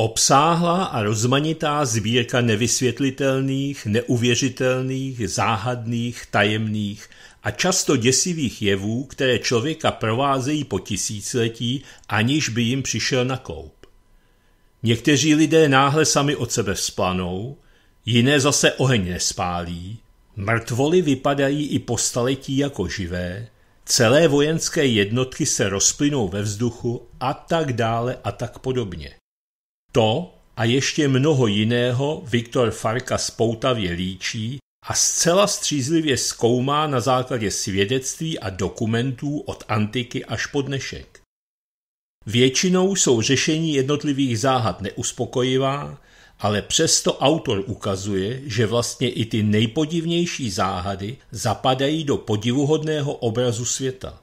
Obsáhlá a rozmanitá sbírka nevysvětlitelných, neuvěřitelných, záhadných, tajemných a často děsivých jevů, které člověka provázejí po tisíciletí, aniž by jim přišel na koup. Někteří lidé náhle sami od sebe vzplanou, jiné zase oheň nespálí, mrtvoly vypadají i po staletí jako živé, celé vojenské jednotky se rozplynou ve vzduchu a tak dále a tak podobně. To a ještě mnoho jiného Viktor Farka spoutavě líčí a zcela střízlivě zkoumá na základě svědectví a dokumentů od antiky až po dnešek. Většinou jsou řešení jednotlivých záhad neuspokojivá, ale přesto autor ukazuje, že vlastně i ty nejpodivnější záhady zapadají do podivuhodného obrazu světa.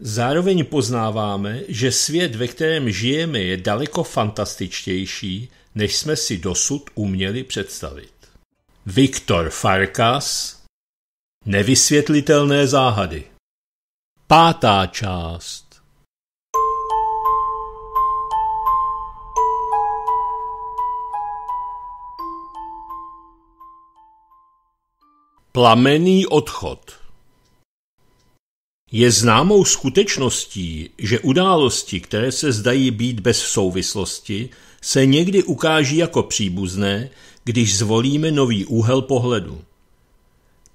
Zároveň poznáváme, že svět, ve kterém žijeme, je daleko fantastičtější, než jsme si dosud uměli představit. Viktor Farkas Nevysvětlitelné záhady Pátá část Plamený odchod je známou skutečností, že události, které se zdají být bez souvislosti, se někdy ukáží jako příbuzné, když zvolíme nový úhel pohledu.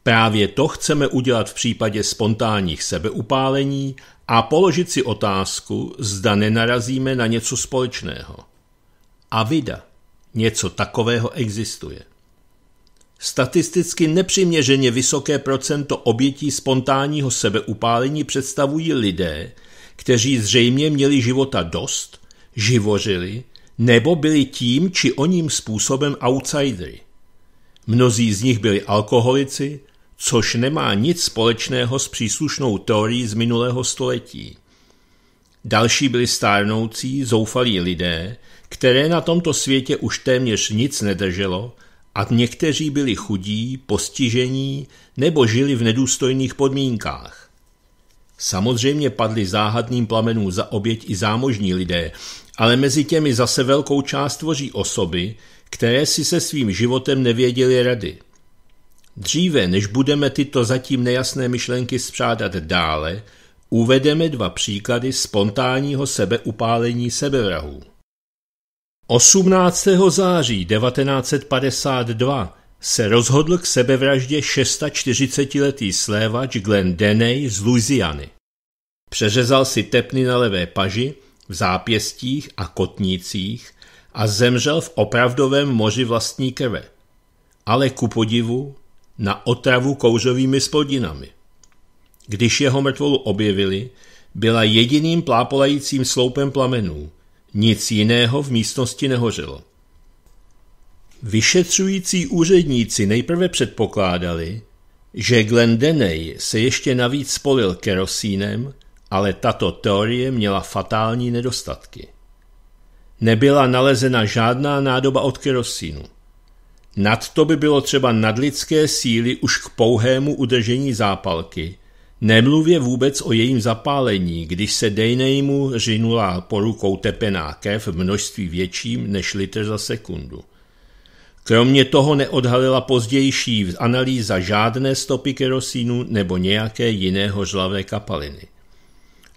Právě to chceme udělat v případě spontánních sebeupálení a položit si otázku, zda nenarazíme na něco společného. A vida, něco takového existuje. Statisticky nepřiměřeně vysoké procento obětí spontánního sebeupálení představují lidé, kteří zřejmě měli života dost, živořili nebo byli tím či oním způsobem outsidery. Mnozí z nich byli alkoholici, což nemá nic společného s příslušnou teorií z minulého století. Další byli stárnoucí, zoufalí lidé, které na tomto světě už téměř nic nedrželo a někteří byli chudí, postižení nebo žili v nedůstojných podmínkách. Samozřejmě padli záhadným plamenům za oběť i zámožní lidé, ale mezi těmi zase velkou část tvoří osoby, které si se svým životem nevěděli rady. Dříve, než budeme tyto zatím nejasné myšlenky zpřádat dále, uvedeme dva příklady spontánního sebeupálení sebevrahů. 18. září 1952 se rozhodl k sebevraždě 640-letý slévač Glenn Deney z Louisiany. Přeřezal si tepny na levé paži, v zápěstích a kotnících a zemřel v opravdovém moři vlastní krve. Ale ku podivu na otravu kouřovými spodinami. Když jeho mrtvolu objevili, byla jediným plápolajícím sloupem plamenů – nic jiného v místnosti nehořelo. Vyšetřující úředníci nejprve předpokládali, že Glendeney se ještě navíc spolil kerosínem, ale tato teorie měla fatální nedostatky. Nebyla nalezena žádná nádoba od kerosínu. Nad to by bylo třeba nadlidské síly už k pouhému udržení zápalky, Nemluvě vůbec o jejím zapálení, když se Dejnejmu řinula po rukou tepená kev v množství větším než litr za sekundu. Kromě toho neodhalila pozdější analýza žádné stopy kerosínu nebo nějaké jiného žlavé kapaliny.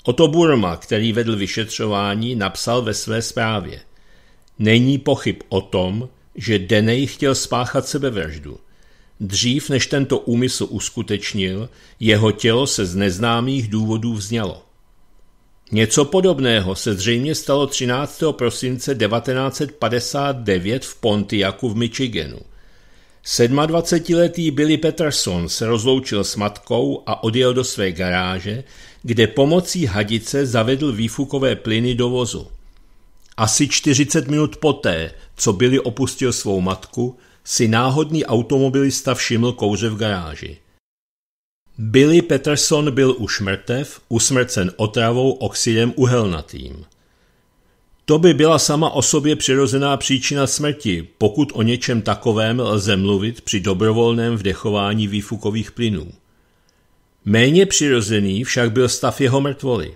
Oto Burma, který vedl vyšetřování, napsal ve své zprávě. Není pochyb o tom, že Denej chtěl spáchat sebevraždu. Dřív než tento úmysl uskutečnil, jeho tělo se z neznámých důvodů vznělo. Něco podobného se zřejmě stalo 13. prosince 1959 v Pontiacu v Michiganu. 27-letý Billy Peterson se rozloučil s matkou a odjel do své garáže, kde pomocí hadice zavedl výfukové plyny do vozu. Asi 40 minut poté, co Billy opustil svou matku, si náhodný automobilista všiml kouře v garáži. Billy Peterson byl už mrtev, usmrcen otravou oxidem uhelnatým. To by byla sama o sobě přirozená příčina smrti, pokud o něčem takovém lze mluvit při dobrovolném vdechování výfukových plynů. Méně přirozený však byl stav jeho mrtvoly.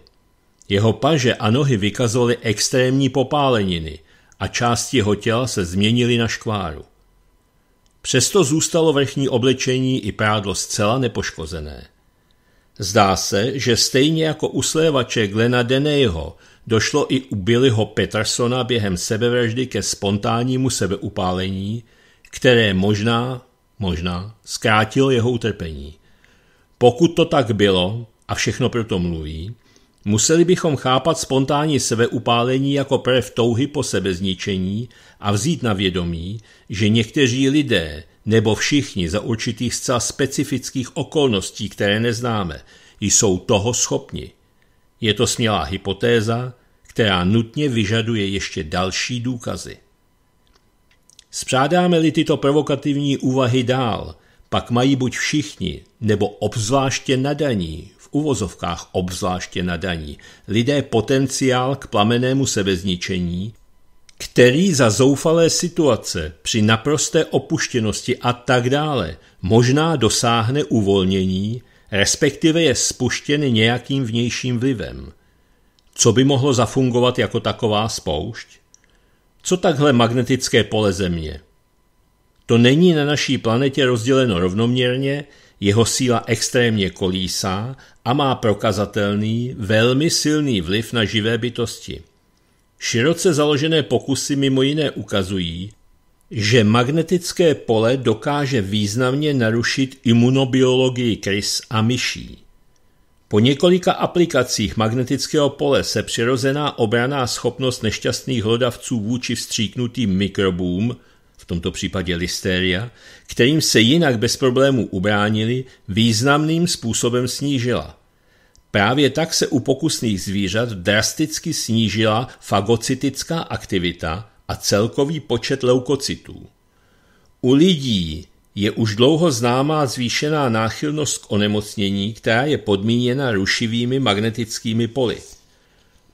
Jeho paže a nohy vykazovaly extrémní popáleniny a části jeho těla se změnily na škváru. Přesto zůstalo vrchní oblečení i prádlo zcela nepoškozené. Zdá se, že stejně jako u slévače Glena Deneyho došlo i u Billyho Petersona během sebevraždy ke spontánnímu sebeupálení, které možná, možná, zkrátilo jeho utrpení. Pokud to tak bylo, a všechno proto mluví, Museli bychom chápat spontánní sebeupálení jako projev touhy po sebezničení a vzít na vědomí, že někteří lidé nebo všichni za určitých zcela specifických okolností, které neznáme, jsou toho schopni. Je to smělá hypotéza, která nutně vyžaduje ještě další důkazy. Spřádáme-li tyto provokativní úvahy dál, pak mají buď všichni, nebo obzvláště nadaní, uvozovkách obzvláště daní. lidé potenciál k plamenému sebezničení, který za zoufalé situace při naprosté opuštěnosti a tak dále možná dosáhne uvolnění, respektive je spuštěn nějakým vnějším vlivem. Co by mohlo zafungovat jako taková spoušť? Co takhle magnetické pole Země? To není na naší planetě rozděleno rovnoměrně, jeho síla extrémně kolísá a má prokazatelný, velmi silný vliv na živé bytosti. Široce založené pokusy mimo jiné ukazují, že magnetické pole dokáže významně narušit imunobiologii krys a myší. Po několika aplikacích magnetického pole se přirozená obraná schopnost nešťastných hlodavců vůči vstříknutým mikrobům tomto případě listeria, kterým se jinak bez problémů ubránili, významným způsobem snížila. Právě tak se u pokusných zvířat drasticky snížila fagocytická aktivita a celkový počet leukocytů. U lidí je už dlouho známá zvýšená náchylnost k onemocnění, která je podmíněna rušivými magnetickými poli.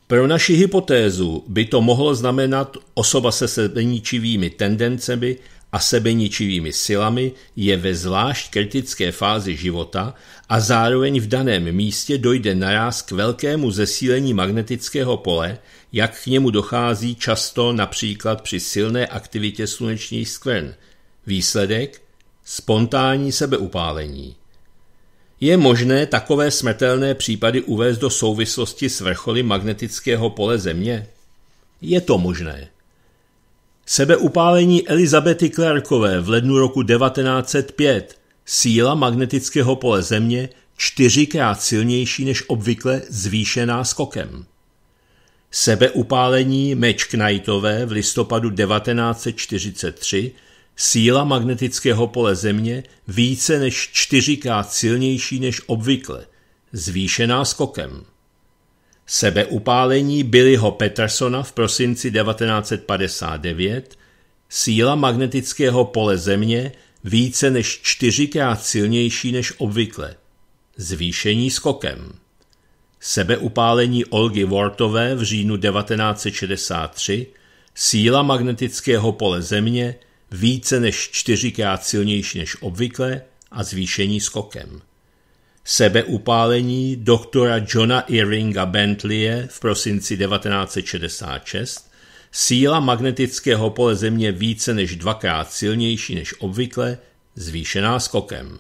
Pro naši hypotézu by to mohlo znamenat osoba se sebeničivými tendencemi a sebeničivými silami je ve zvlášť kritické fázi života a zároveň v daném místě dojde naraz k velkému zesílení magnetického pole, jak k němu dochází často například při silné aktivitě slunečních skvrn. Výsledek? Spontánní sebeupálení. Je možné takové smrtelné případy uvést do souvislosti s vrcholy magnetického pole Země? Je to možné. Sebeupálení Elizabety Clarkové v lednu roku 1905 síla magnetického pole Země čtyřikrát silnější než obvykle zvýšená skokem. Sebeupálení Meč Knightové v listopadu 1943 Síla magnetického pole Země více než čtyřikrát silnější než obvykle, zvýšená skokem. Sebeupálení Billyho Petersona v prosinci 1959, síla magnetického pole Země více než čtyřikrát silnější než obvykle, zvýšení skokem. Sebeupálení Olgy Wortové v říjnu 1963, síla magnetického pole Země více než čtyřikrát silnější než obvykle a zvýšení skokem. Sebeupálení doktora Johna Irvinga Bentleye v prosinci 1966 síla magnetického pole Země více než dvakrát silnější než obvykle, zvýšená skokem.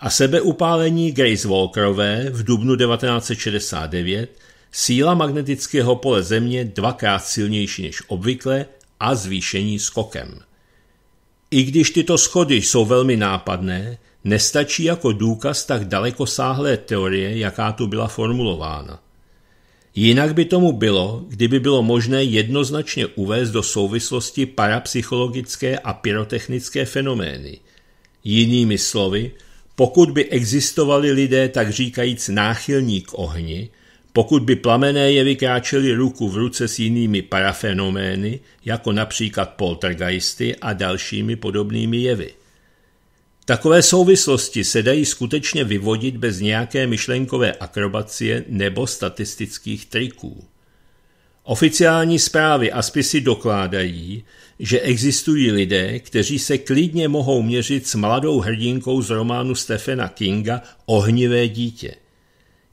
A sebeupálení Grace Walkerové v dubnu 1969 síla magnetického pole Země dvakrát silnější než obvykle a zvýšení skokem. I když tyto schody jsou velmi nápadné, nestačí jako důkaz tak dalekosáhlé teorie, jaká tu byla formulována. Jinak by tomu bylo, kdyby bylo možné jednoznačně uvést do souvislosti parapsychologické a pyrotechnické fenomény. Jinými slovy, pokud by existovali lidé tak říkajíc náchylní k ohni, pokud by plamené jevy kráčely ruku v ruce s jinými parafenomény, jako například poltergeisty a dalšími podobnými jevy. Takové souvislosti se dají skutečně vyvodit bez nějaké myšlenkové akrobacie nebo statistických triků. Oficiální zprávy a spisy dokládají, že existují lidé, kteří se klidně mohou měřit s mladou hrdinkou z románu Stephena Kinga Ohnivé dítě.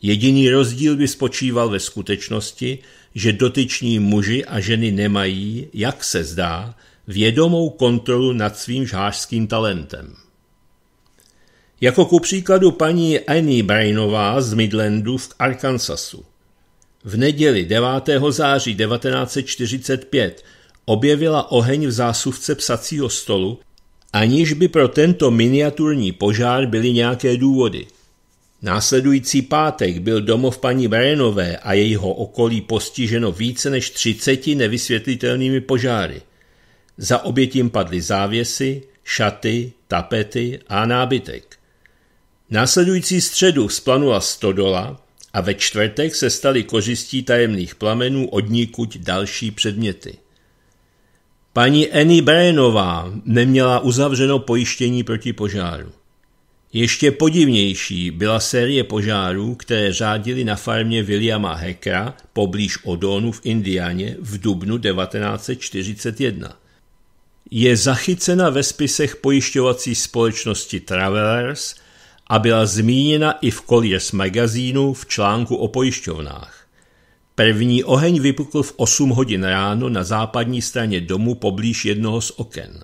Jediný rozdíl by spočíval ve skutečnosti, že dotyční muži a ženy nemají, jak se zdá, vědomou kontrolu nad svým žhářským talentem. Jako ku příkladu paní Annie Brainová z Midlandu v Arkansasu. V neděli 9. září 1945 objevila oheň v zásuvce psacího stolu, aniž by pro tento miniaturní požár byly nějaké důvody – Následující pátek byl domov paní Verenové a jejího okolí postiženo více než 30 nevysvětlitelnými požáry. Za obětím padly závěsy, šaty, tapety a nábytek. Následující středu splanula stodola a ve čtvrtek se staly kořistí tajemných plamenů odnikuť další předměty. Paní Annie Brenová neměla uzavřeno pojištění proti požáru. Ještě podivnější byla série požárů, které řádily na farmě Williama Hekra poblíž Odonu v Indianě v dubnu 1941. Je zachycena ve spisech pojišťovací společnosti Travelers a byla zmíněna i v Colliers magazínu v článku o pojišťovnách. První oheň vypukl v 8 hodin ráno na západní straně domu poblíž jednoho z oken.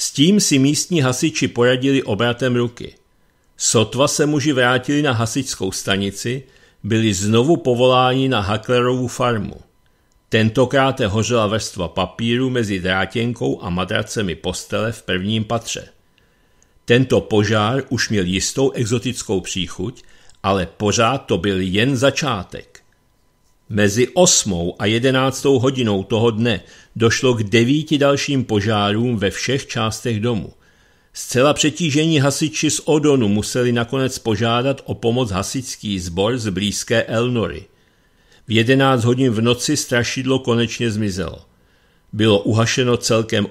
S tím si místní hasiči poradili obratem ruky. Sotva se muži vrátili na hasičskou stanici, byli znovu povoláni na Hacklerovu farmu. Tentokráte hořela vrstva papíru mezi drátěnkou a madracemi postele v prvním patře. Tento požár už měl jistou exotickou příchuť, ale pořád to byl jen začátek. Mezi 8 a 11 hodinou toho dne došlo k devíti dalším požárům ve všech částech domu. Zcela přetížení hasiči z Odonu museli nakonec požádat o pomoc hasičský sbor z blízké Elnory. V 11 hodin v noci strašidlo konečně zmizelo. Bylo uhašeno celkem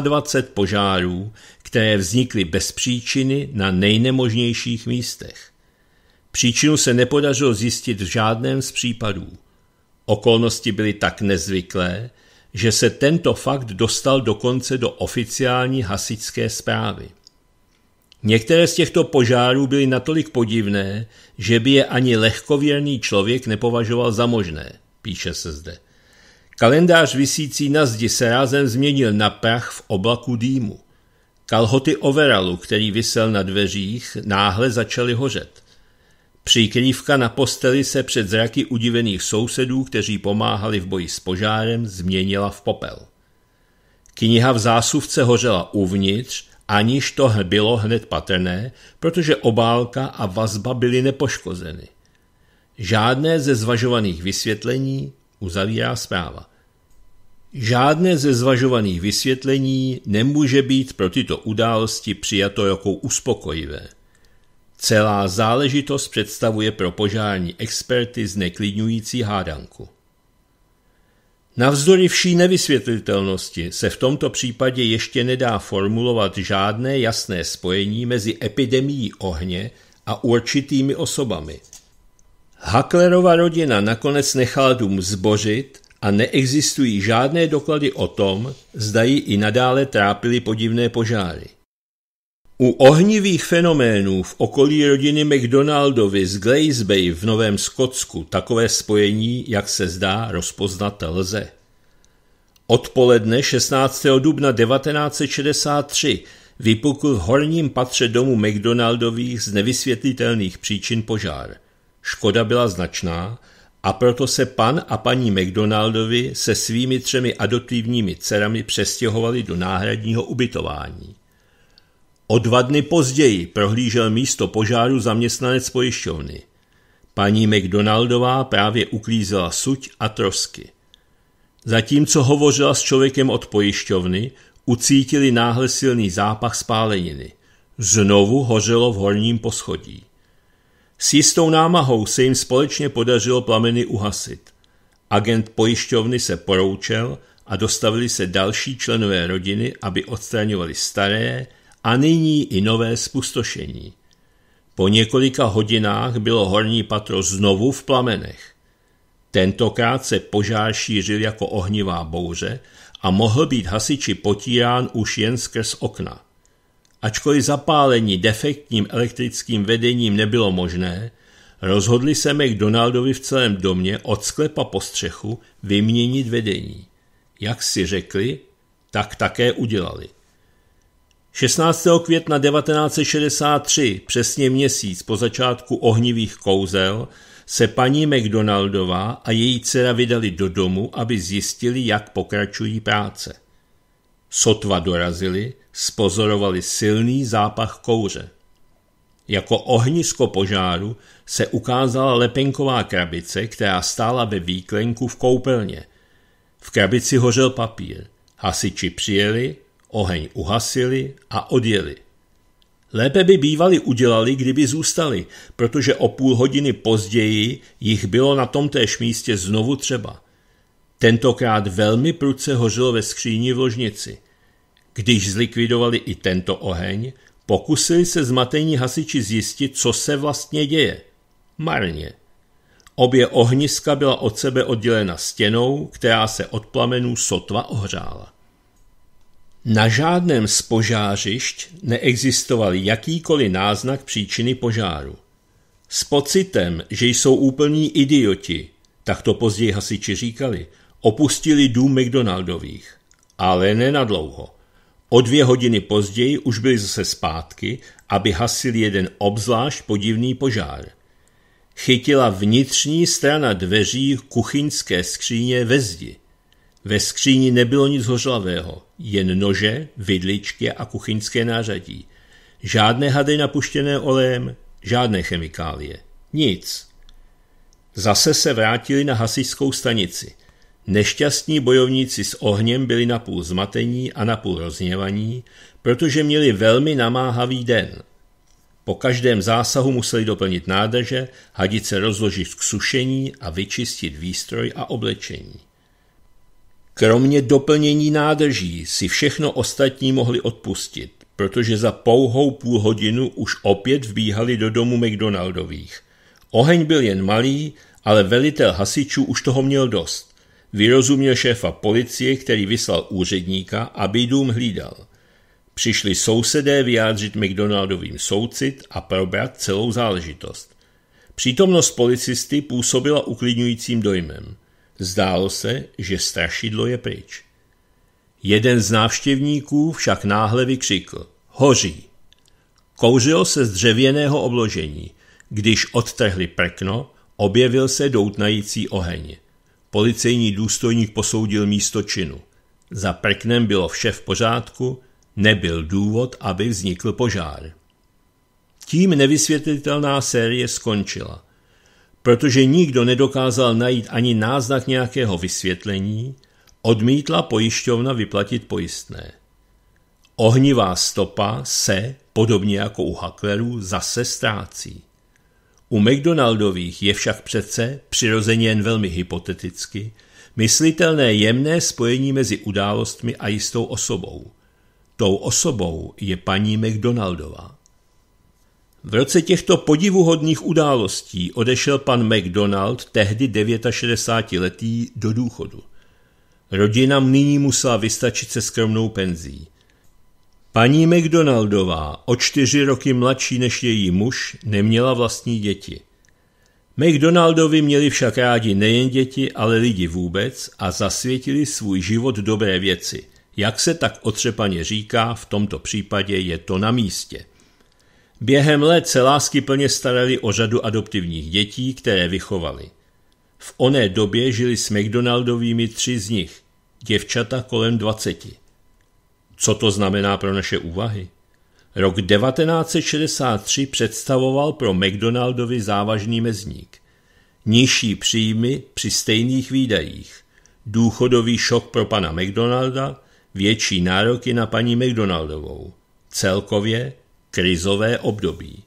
28 požárů, které vznikly bez příčiny na nejnemožnějších místech. Příčinu se nepodařilo zjistit v žádném z případů. Okolnosti byly tak nezvyklé, že se tento fakt dostal dokonce do oficiální hasičské zprávy. Některé z těchto požárů byly natolik podivné, že by je ani lehkověrný člověk nepovažoval za možné, píše se zde. Kalendář vysící na zdi se rázem změnil na prach v oblaku dýmu. Kalhoty overalu, který visel na dveřích, náhle začaly hořet. Přikrývka na posteli se před zraky udivených sousedů, kteří pomáhali v boji s požárem, změnila v popel. Kniha v zásuvce hořela uvnitř, aniž to bylo hned patrné, protože obálka a vazba byly nepoškozeny. Žádné ze zvažovaných vysvětlení, uzavírá zpráva. Žádné ze zvažovaných vysvětlení nemůže být pro tyto události přijato jako uspokojivé. Celá záležitost představuje pro požární experty zneklidňující hádanku. Navzdory vší nevysvětlitelnosti se v tomto případě ještě nedá formulovat žádné jasné spojení mezi epidemií ohně a určitými osobami. Haklerova rodina nakonec nechala dům zbořit a neexistují žádné doklady o tom, zda ji i nadále trápily podivné požáry. U ohnivých fenoménů v okolí rodiny McDonaldovi z Glaze Bay v Novém Skotsku takové spojení, jak se zdá, rozpoznat lze. Odpoledne 16. dubna 1963 vypukl v horním patře domu McDonaldových z nevysvětlitelných příčin požár. Škoda byla značná a proto se pan a paní McDonaldovi se svými třemi adoptivními dcerami přestěhovali do náhradního ubytování. O dva dny později prohlížel místo požáru zaměstnanec pojišťovny. Paní McDonaldová právě uklízela suť a trosky. Zatímco hovořila s člověkem od pojišťovny, ucítili náhle silný zápach spáleniny. Znovu hořelo v horním poschodí. S jistou námahou se jim společně podařilo plameny uhasit. Agent pojišťovny se poroučel a dostavili se další členové rodiny, aby odstraňovali staré, a nyní i nové spustošení. Po několika hodinách bylo horní patro znovu v plamenech. Tentokrát se požár šířil jako ohnivá bouře a mohl být hasiči potírán už jen skrz okna. Ačkoliv zapálení defektním elektrickým vedením nebylo možné, rozhodli se McDonaldovi v celém domě od sklepa po střechu vyměnit vedení. Jak si řekli, tak také udělali. 16. května 1963, přesně měsíc po začátku ohnivých kouzel, se paní McDonaldová a její dcera vydali do domu, aby zjistili, jak pokračují práce. Sotva dorazili, spozorovali silný zápach kouře. Jako ohnisko požáru se ukázala lepenková krabice, která stála ve výklenku v koupelně. V krabici hořel papír. Hasiči přijeli, Oheň uhasili a odjeli. Lépe by bývali udělali, kdyby zůstali, protože o půl hodiny později jich bylo na tomtéž místě znovu třeba. Tentokrát velmi prudce hořilo ve skříni v ložnici. Když zlikvidovali i tento oheň, pokusili se zmatení hasiči zjistit, co se vlastně děje. Marně. Obě ohniska byla od sebe oddělena stěnou, která se od plamenů sotva ohřála. Na žádném z požářišť neexistoval jakýkoliv náznak příčiny požáru. S pocitem, že jsou úplní idioti, tak to později hasiči říkali, opustili dům McDonaldových. Ale nenadlouho. O dvě hodiny později už byli zase zpátky, aby hasili jeden obzvlášť podivný požár. Chytila vnitřní strana dveří kuchyňské skříně ve zdi. Ve skříni nebylo nic hořlavého, jen nože, vidličky a kuchyňské nářadí. Žádné hady napuštěné olejem, žádné chemikálie. Nic. Zase se vrátili na hasičskou stanici. Nešťastní bojovníci s ohněm byli napůl zmatení a napůl rozněvaní, protože měli velmi namáhavý den. Po každém zásahu museli doplnit nádrže, hadice rozložit k sušení a vyčistit výstroj a oblečení. Kromě doplnění nádrží si všechno ostatní mohli odpustit, protože za pouhou půl hodinu už opět vbíhali do domu McDonaldových. Oheň byl jen malý, ale velitel hasičů už toho měl dost. Vyrozuměl šéfa policie, který vyslal úředníka, aby dům hlídal. Přišli sousedé vyjádřit McDonaldovým soucit a probrat celou záležitost. Přítomnost policisty působila uklidňujícím dojmem. Zdálo se, že strašidlo je pryč. Jeden z návštěvníků však náhle vykřikl. Hoří! Kouřilo se z dřevěného obložení. Když odtrhli prkno, objevil se doutnající oheň. Policejní důstojník posoudil místo činu. Za prknem bylo vše v pořádku, nebyl důvod, aby vznikl požár. Tím nevysvětlitelná série skončila. Protože nikdo nedokázal najít ani náznak nějakého vysvětlení, odmítla pojišťovna vyplatit pojistné. Ohnivá stopa se, podobně jako u haklerů, zase ztrácí. U McDonaldových je však přece, přirozeně jen velmi hypoteticky, myslitelné jemné spojení mezi událostmi a jistou osobou. Tou osobou je paní McDonaldová. V roce těchto podivuhodných událostí odešel pan McDonald, tehdy 69-letý, do důchodu. Rodina nyní musela vystačit se skromnou penzí. Paní McDonaldová, o čtyři roky mladší než její muž, neměla vlastní děti. McDonaldovi měli však rádi nejen děti, ale lidi vůbec a zasvětili svůj život dobré věci. Jak se tak otřepaně říká, v tomto případě je to na místě. Během let se lásky plně starali o řadu adoptivních dětí, které vychovali. V oné době žili s McDonaldovými tři z nich, děvčata kolem 20. Co to znamená pro naše úvahy? Rok 1963 představoval pro McDonaldovi závažný mezník. Nižší příjmy při stejných výdajích, důchodový šok pro pana McDonalda, větší nároky na paní McDonaldovou. Celkově Krizové období.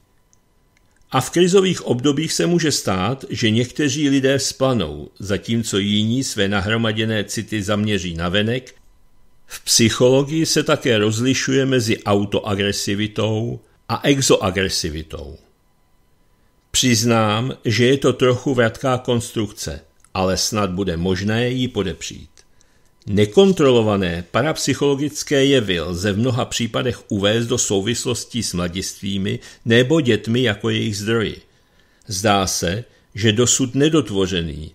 A v krizových obdobích se může stát, že někteří lidé splanou, zatímco jiní své nahromaděné city zaměří na venek. V psychologii se také rozlišuje mezi autoagresivitou a exoagresivitou. Přiznám, že je to trochu vratká konstrukce, ale snad bude možné ji podepřít. Nekontrolované parapsychologické jevy lze v mnoha případech uvést do souvislostí s mladistvými nebo dětmi jako jejich zdroji. Zdá se, že dosud nedotvořený,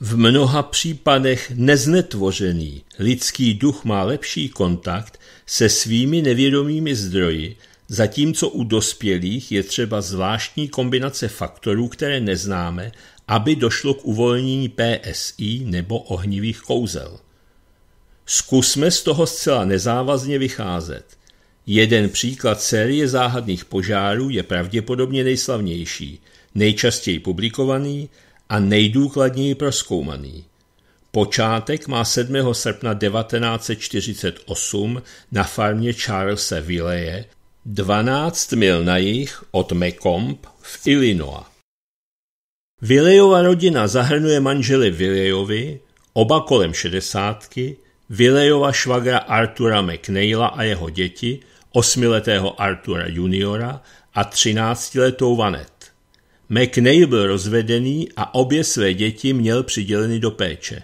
v mnoha případech neznetvořený lidský duch má lepší kontakt se svými nevědomými zdroji, zatímco u dospělých je třeba zvláštní kombinace faktorů, které neznáme, aby došlo k uvolnění PSI nebo ohnivých kouzel. Zkusme z toho zcela nezávazně vycházet. Jeden příklad série záhadných požárů je pravděpodobně nejslavnější, nejčastěji publikovaný a nejdůkladněji proskoumaný. Počátek má 7. srpna 1948 na farmě Charlesa Villeje, 12 mil na jih od Mekomp v Illinois. Villejova rodina zahrnuje manžely Villejovi, oba kolem šedesátky, Vilejova švagra Artura McNeila a jeho děti, osmiletého Artura juniora a třináctiletou Vanet. McNeil byl rozvedený a obě své děti měl přiděleny do péče.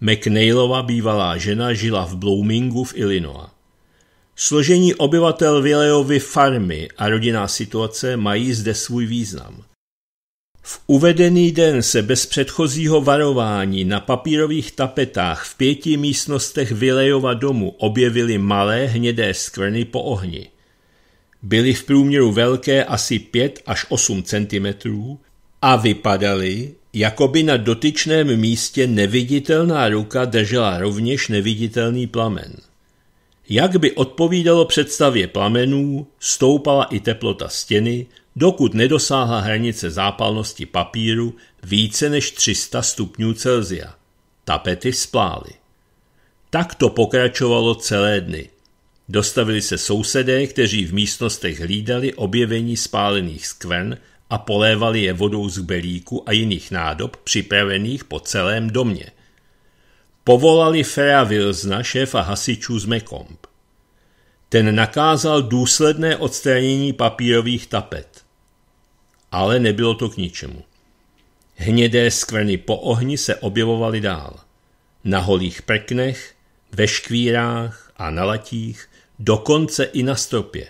McNeilova bývalá žena žila v Bloomingu v Illinois. Složení obyvatel Vilejovy farmy a rodinná situace mají zde svůj význam. V uvedený den se bez předchozího varování na papírových tapetách v pěti místnostech Vilejova domu objevily malé hnědé skvrny po ohni. Byly v průměru velké asi 5 až 8 cm a vypadaly, jako by na dotyčném místě neviditelná ruka držela rovněž neviditelný plamen. Jak by odpovídalo představě plamenů, stoupala i teplota stěny, dokud nedosáhla hranice zápalnosti papíru více než 300 stupňů Celzia. Tapety splály. Tak to pokračovalo celé dny. Dostavili se sousedé, kteří v místnostech hlídali objevení spálených skvrn a polévali je vodou z belíku a jiných nádob připravených po celém domě. Povolali Fera Vilzna, šéfa hasičů z Mekomb. Ten nakázal důsledné odstranění papírových tapet. Ale nebylo to k ničemu. Hnědé skvrny po ohni se objevovaly dál. Na holých prknech, ve škvírách a na latích, dokonce i na stropě.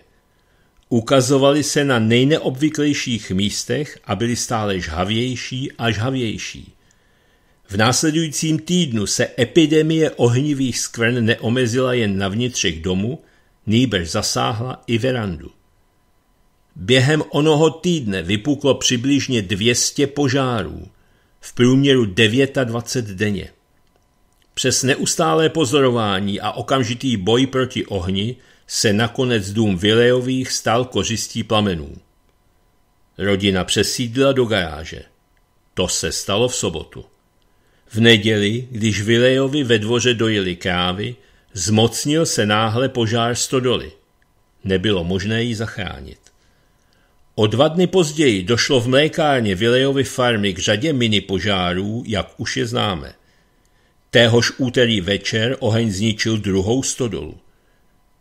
Ukazovaly se na nejneobvyklejších místech a byly stále žhavější a žhavější. V následujícím týdnu se epidemie ohnivých skvrn neomezila jen na vnitřech domu, nýbrž zasáhla i verandu. Během onoho týdne vypuklo přibližně 200 požárů, v průměru 29 denně. Přes neustálé pozorování a okamžitý boj proti ohni se nakonec dům Vilejových stal kořistí plamenů. Rodina přesídla do garáže. To se stalo v sobotu. V neděli, když Vilejovi ve dvoře dojeli krávy, Zmocnil se náhle požár stodoly. Nebylo možné ji zachránit. O dva dny později došlo v mlékárně Vilejovy farmy k řadě mini požárů, jak už je známe. Téhož úterý večer oheň zničil druhou stodolu.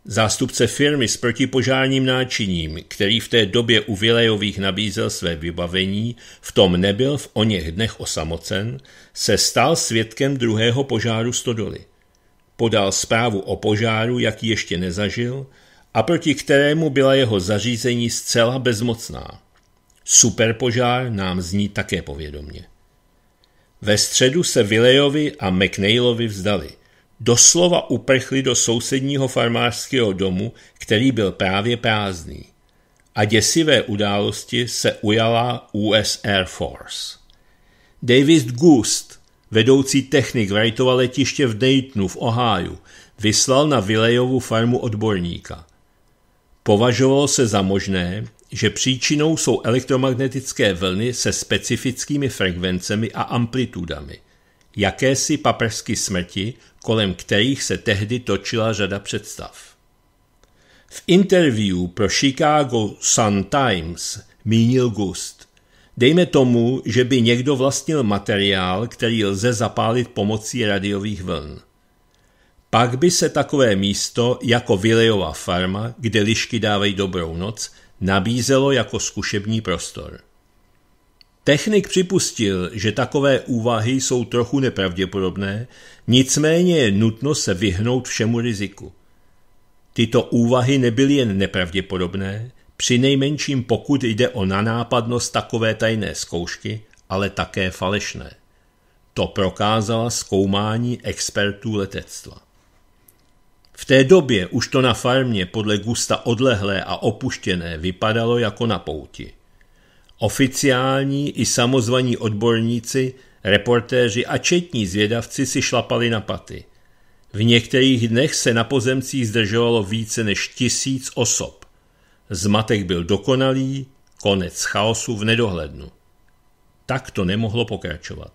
Zástupce firmy s protipožárním náčiním, který v té době u Vilejových nabízel své vybavení, v tom nebyl v oněch dnech osamocen, se stal svědkem druhého požáru stodoly podal zprávu o požáru, jaký ještě nezažil, a proti kterému byla jeho zařízení zcela bezmocná. Superpožár nám zní také povědomně. Ve středu se Vilejovi a McNeilovi vzdali. Doslova uprchli do sousedního farmářského domu, který byl právě prázdný. A děsivé události se ujala US Air Force. David Gust vedoucí technik Wrightova letiště v Daytonu v Oháju, vyslal na Vilejovu farmu odborníka. Považovalo se za možné, že příčinou jsou elektromagnetické vlny se specifickými frekvencemi a amplitudami, jakési paprsky smrti, kolem kterých se tehdy točila řada představ. V interview pro Chicago Sun Times mínil Gust. Dejme tomu, že by někdo vlastnil materiál, který lze zapálit pomocí radiových vln. Pak by se takové místo jako Vilejová farma, kde lišky dávají dobrou noc, nabízelo jako zkušební prostor. Technik připustil, že takové úvahy jsou trochu nepravděpodobné, nicméně je nutno se vyhnout všemu riziku. Tyto úvahy nebyly jen nepravděpodobné, při nejmenším pokud jde o nanápadnost takové tajné zkoušky, ale také falešné. To prokázala zkoumání expertů letectva. V té době už to na farmě podle Gusta odlehlé a opuštěné vypadalo jako na pouti. Oficiální i samozvaní odborníci, reportéři a četní zvědavci si šlapali na paty. V některých dnech se na pozemcích zdržovalo více než tisíc osob. Zmatek byl dokonalý, konec chaosu v nedohlednu. Tak to nemohlo pokračovat.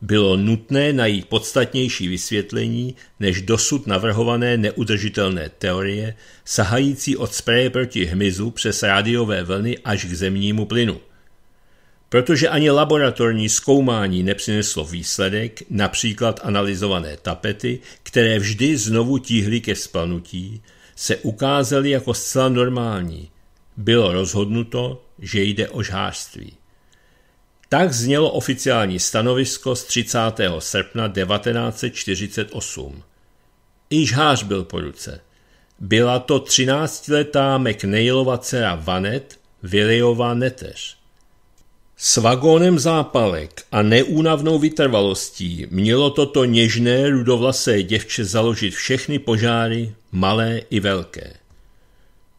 Bylo nutné najít podstatnější vysvětlení než dosud navrhované neudržitelné teorie, sahající od spreje proti hmyzu přes rádiové vlny až k zemnímu plynu. Protože ani laboratorní zkoumání nepřineslo výsledek, například analyzované tapety, které vždy znovu tíhly ke splnutí, se ukázaly jako zcela normální. Bylo rozhodnuto, že jde o žářství. Tak znělo oficiální stanovisko z 30. srpna 1948. I žář byl po ruce. Byla to 13-letá McNeilova dcera Vanet, Vilejová neteř. S vagónem zápalek a neúnavnou vytrvalostí mělo toto něžné rudovlasé děvče založit všechny požáry, malé i velké.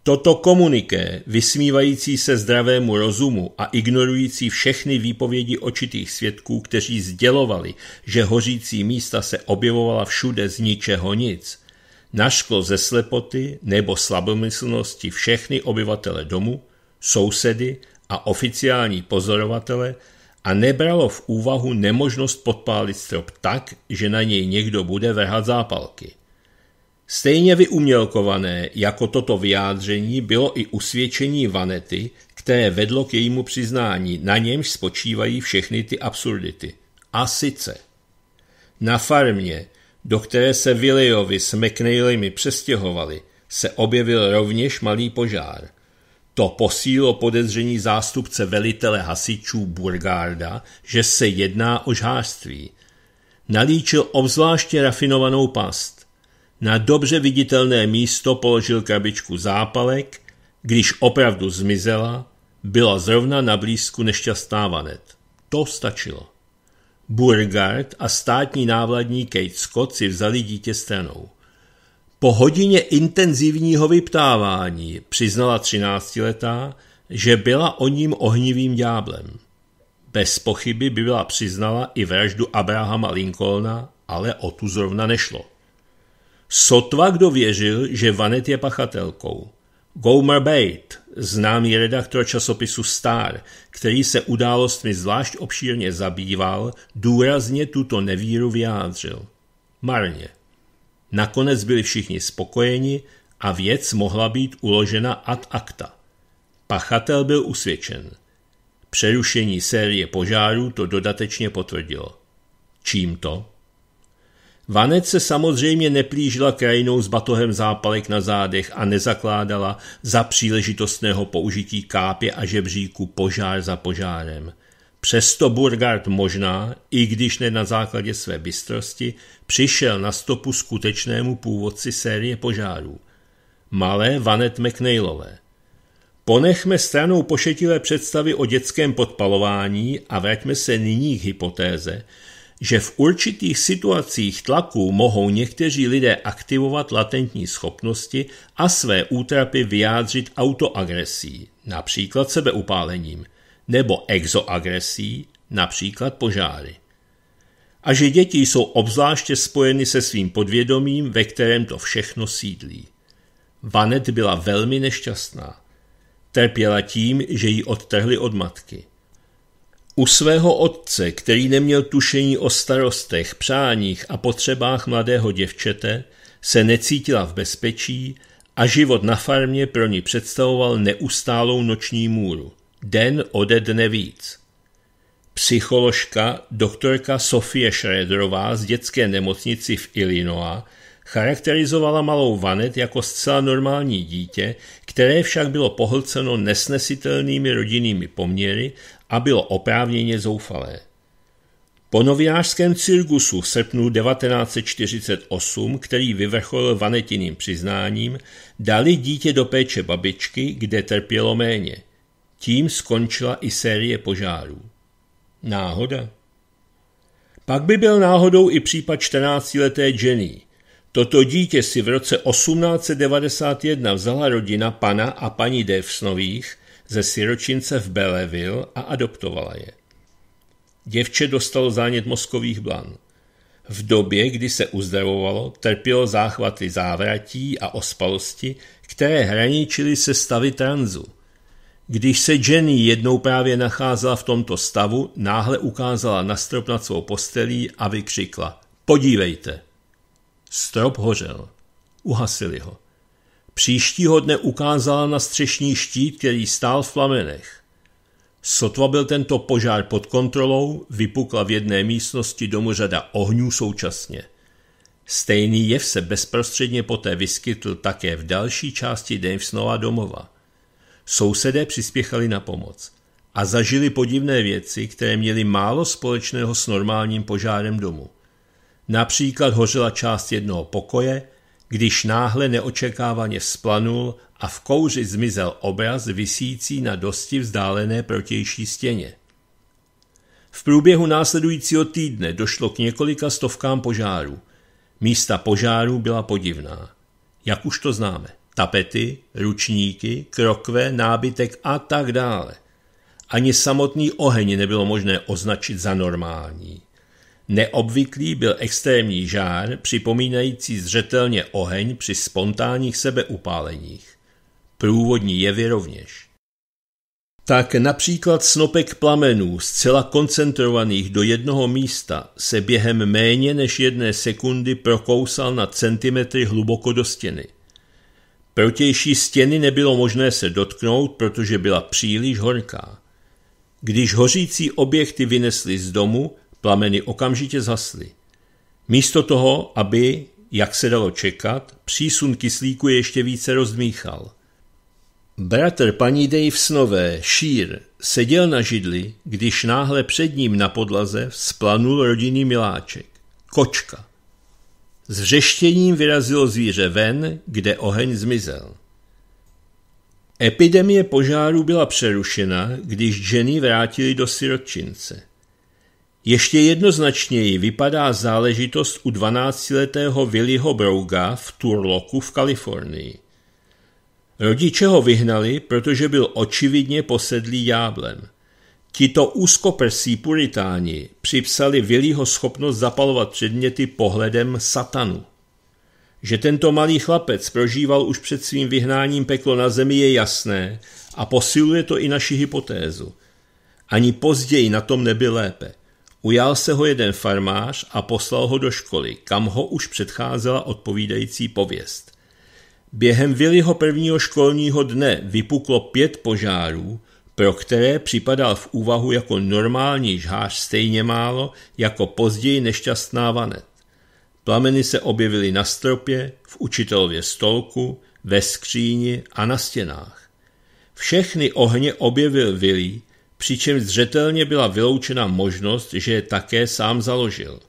Toto komuniké, vysmívající se zdravému rozumu a ignorující všechny výpovědi očitých svědků, kteří sdělovali, že hořící místa se objevovala všude z ničeho nic, našklo ze slepoty nebo slabomyslnosti všechny obyvatele domu, sousedy, a oficiální pozorovatele a nebralo v úvahu nemožnost podpálit strop tak, že na něj někdo bude vrhat zápalky. Stejně vyumělkované jako toto vyjádření bylo i usvědčení Vanety, které vedlo k jejímu přiznání, na němž spočívají všechny ty absurdity. A sice na farmě, do které se Vilejovi s McNeilymi přestěhovali, se objevil rovněž malý požár. To posílo podezření zástupce velitele hasičů Burgarda, že se jedná o žářství. Nalíčil obzvláště rafinovanou past. Na dobře viditelné místo položil krabičku zápalek, když opravdu zmizela, byla zrovna na blízku nešťastná vanet. To stačilo. Burgard a státní návladní Kate Scott si vzali dítě stranou. Po hodině intenzivního vyptávání přiznala třináctiletá, že byla o ním ohnivým dňáblem. Bez pochyby by byla přiznala i vraždu Abrahama Lincolna, ale o tu zrovna nešlo. Sotva kdo věřil, že Vanet je pachatelkou. Gomer Bate, známý redaktor časopisu Star, který se událostmi zvlášť obšírně zabýval, důrazně tuto nevíru vyjádřil. Marně. Nakonec byli všichni spokojeni a věc mohla být uložena ad acta. Pachatel byl usvědčen. Přerušení série požárů to dodatečně potvrdilo. Čím to? Vanec se samozřejmě neplížila krajinou s batohem zápalek na zádech a nezakládala za příležitostného použití kápě a žebříku požár za požárem. Přesto Burgard možná, i když ne na základě své bystrosti, přišel na stopu skutečnému původci série požárů. Malé Vanet McNeilové. Ponechme stranou pošetilé představy o dětském podpalování a vraťme se nyní k hypotéze, že v určitých situacích tlaku mohou někteří lidé aktivovat latentní schopnosti a své útrapy vyjádřit autoagresí, například sebeupálením, nebo exoagresí, například požáry. A že děti jsou obzvláště spojeny se svým podvědomím, ve kterém to všechno sídlí. Vanet byla velmi nešťastná. Trpěla tím, že ji odtrhli od matky. U svého otce, který neměl tušení o starostech, přáních a potřebách mladého děvčete, se necítila v bezpečí a život na farmě pro ní představoval neustálou noční můru den ode dne víc. Psycholožka doktorka Sofie Šredrová z dětské nemocnici v Illinois charakterizovala malou Vanet jako zcela normální dítě, které však bylo pohlceno nesnesitelnými rodinnými poměry a bylo oprávněně zoufalé. Po novinářském cirkusu v srpnu 1948, který vyvrcholil Vanetiným přiznáním, dali dítě do péče babičky, kde trpělo méně – tím skončila i série požárů. Náhoda? Pak by byl náhodou i případ 14-leté Jenny. Toto dítě si v roce 1891 vzala rodina pana a paní Devsnových ze siročince v Belleville a adoptovala je. Děvče dostalo zánět mozkových blan. V době, kdy se uzdravovalo, trpělo záchvaty závratí a ospalosti, které hraničily se stavy tranzu – když se Jenny jednou právě nacházela v tomto stavu, náhle ukázala na strop nad svou postelí a vykřikla Podívejte! Strop hořel. Uhasili ho. Příštího dne ukázala na střešní štít, který stál v plamenech. Sotva byl tento požár pod kontrolou, vypukla v jedné místnosti domu řada ohňů současně. Stejný jev se bezprostředně poté vyskytl také v další části Davesnova domova. Sousedé přispěchali na pomoc a zažili podivné věci, které měly málo společného s normálním požárem domu. Například hořela část jednoho pokoje, když náhle neočekávaně splanul a v kouři zmizel obraz vysící na dosti vzdálené protější stěně. V průběhu následujícího týdne došlo k několika stovkám požáru. Místa požáru byla podivná, jak už to známe tapety, ručníky, krokve, nábytek a tak dále. Ani samotný oheň nebylo možné označit za normální. Neobvyklý byl extrémní žár, připomínající zřetelně oheň při spontánních sebeupáleních. Průvodní jevy rovněž. Tak například snopek plamenů zcela koncentrovaných do jednoho místa se během méně než jedné sekundy prokousal na centimetry hluboko do stěny – Protější stěny nebylo možné se dotknout, protože byla příliš horká. Když hořící objekty vynesli z domu, plameny okamžitě zasly. Místo toho, aby, jak se dalo čekat, přísun kyslíku ještě více rozdmíchal. Bratr paní Snové, Šír, seděl na židli, když náhle před ním na podlaze vzplanul rodinný miláček. Kočka. S vřeštěním vyrazilo zvíře ven, kde oheň zmizel. Epidemie požáru byla přerušena, když ženy vrátili do sirotčince. Ještě jednoznačněji vypadá záležitost u 12-letého Williho Brouga v Turloku v Kalifornii. Rodiče ho vyhnali, protože byl očividně posedlý jáblem. Tito úzkoprsí puritáni připsali Viliho schopnost zapalovat předměty pohledem satanu. Že tento malý chlapec prožíval už před svým vyhnáním peklo na zemi je jasné a posiluje to i naši hypotézu. Ani později na tom nebyl lépe. Ujal se ho jeden farmář a poslal ho do školy, kam ho už předcházela odpovídající pověst. Během Viliho prvního školního dne vypuklo pět požárů, pro které připadal v úvahu jako normální žhář stejně málo jako později nešťastná vanet. Plameny se objevily na stropě, v učitelově stolku, ve skříni a na stěnách. Všechny ohně objevil Vilí, přičemž zřetelně byla vyloučena možnost, že je také sám založil.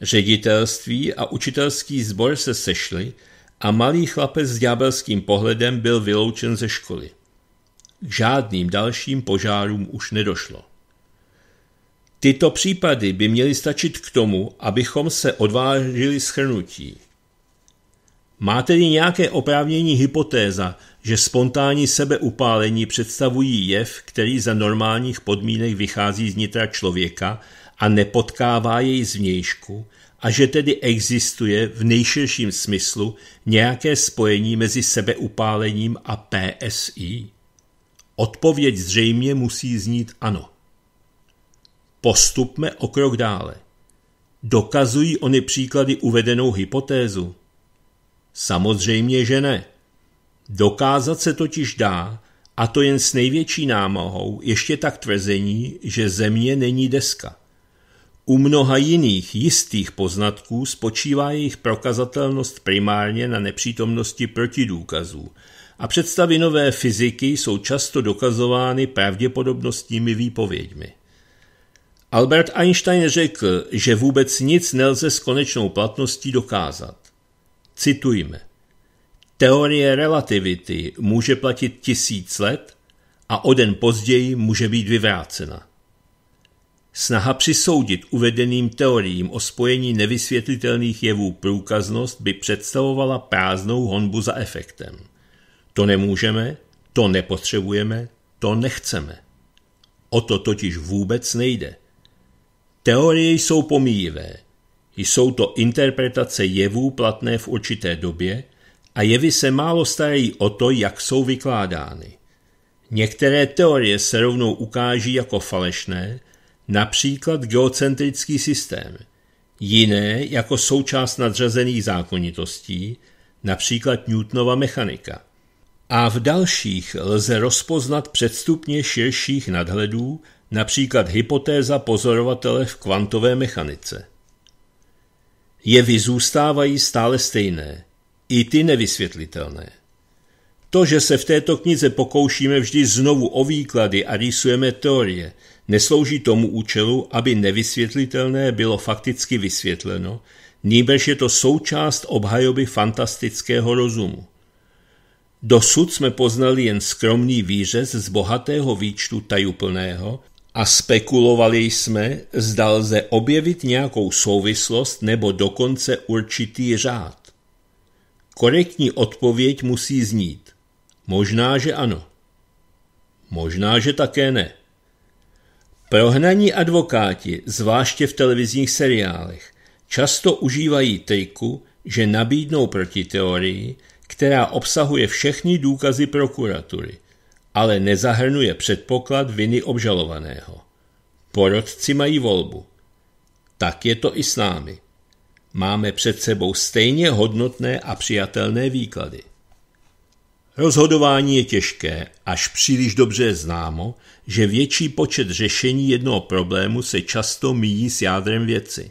Ředitelství a učitelský sbor se sešli a malý chlapec s ďábelským pohledem byl vyloučen ze školy. K žádným dalším požárům už nedošlo. Tyto případy by měly stačit k tomu, abychom se odvážili schrnutí. Má tedy nějaké oprávnění hypotéza, že spontánní sebeupálení představují jev, který za normálních podmínek vychází z nitra člověka a nepotkává jej zvnějšku, a že tedy existuje v nejširším smyslu nějaké spojení mezi sebeupálením a PSI? Odpověď zřejmě musí znít ano. Postupme o krok dále. Dokazují ony příklady uvedenou hypotézu? Samozřejmě, že ne. Dokázat se totiž dá, a to jen s největší námahou, ještě tak tvrzení, že země není deska. U mnoha jiných jistých poznatků spočívá jejich prokazatelnost primárně na nepřítomnosti protidůkazů – a představy nové fyziky jsou často dokazovány pravděpodobnostními výpověďmi. Albert Einstein řekl, že vůbec nic nelze s konečnou platností dokázat. Citujme. Teorie relativity může platit tisíc let a o den později může být vyvrácena. Snaha přisoudit uvedeným teoriím o spojení nevysvětlitelných jevů průkaznost by představovala prázdnou honbu za efektem. To nemůžeme, to nepotřebujeme, to nechceme. O to totiž vůbec nejde. Teorie jsou pomíjivé. Jsou to interpretace jevů platné v určité době a jevy se málo starají o to, jak jsou vykládány. Některé teorie se rovnou ukáží jako falešné, například geocentrický systém, jiné jako součást nadřazených zákonitostí, například Newtonova mechanika – a v dalších lze rozpoznat předstupně širších nadhledů, například hypotéza pozorovatele v kvantové mechanice. Jevy zůstávají stále stejné, i ty nevysvětlitelné. To, že se v této knize pokoušíme vždy znovu o výklady a rýsujeme teorie, neslouží tomu účelu, aby nevysvětlitelné bylo fakticky vysvětleno, nýbrž je to součást obhajoby fantastického rozumu. Dosud jsme poznali jen skromný výřez z bohatého výčtu tajuplného a spekulovali jsme, zda lze objevit nějakou souvislost nebo dokonce určitý řád. Korektní odpověď musí znít. Možná, že ano. Možná, že také ne. Prohnaní advokáti, zvláště v televizních seriálech, často užívají triku, že nabídnou proti teorii, která obsahuje všechny důkazy prokuratury, ale nezahrnuje předpoklad viny obžalovaného. Porodci mají volbu. Tak je to i s námi. Máme před sebou stejně hodnotné a přijatelné výklady. Rozhodování je těžké, až příliš dobře je známo, že větší počet řešení jednoho problému se často míjí s jádrem věci.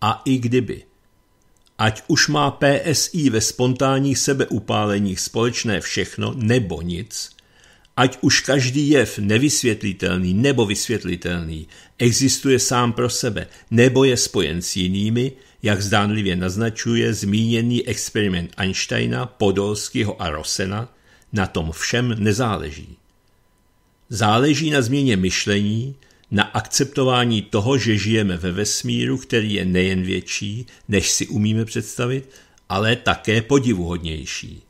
A i kdyby – Ať už má PSI ve spontánních sebeupáleních společné všechno nebo nic, ať už každý jev nevysvětlitelný nebo vysvětlitelný existuje sám pro sebe nebo je spojen s jinými, jak zdánlivě naznačuje zmíněný experiment Einsteina, Podolského a Rosena, na tom všem nezáleží. Záleží na změně myšlení, na akceptování toho, že žijeme ve vesmíru, který je nejen větší, než si umíme představit, ale také podivuhodnější.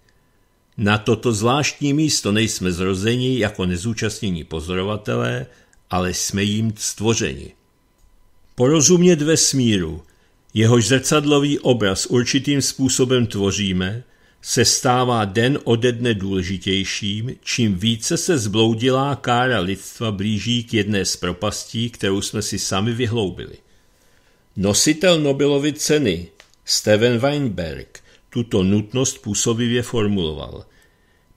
Na toto zvláštní místo nejsme zrozeni jako nezúčastnění pozorovatelé, ale jsme jim stvořeni. Porozumět vesmíru, jehož zrcadlový obraz určitým způsobem tvoříme, se stává den ode dne důležitějším, čím více se zbloudilá kára lidstva blíží k jedné z propastí, kterou jsme si sami vyhloubili. Nositel Nobelovy ceny Steven Weinberg tuto nutnost působivě formuloval.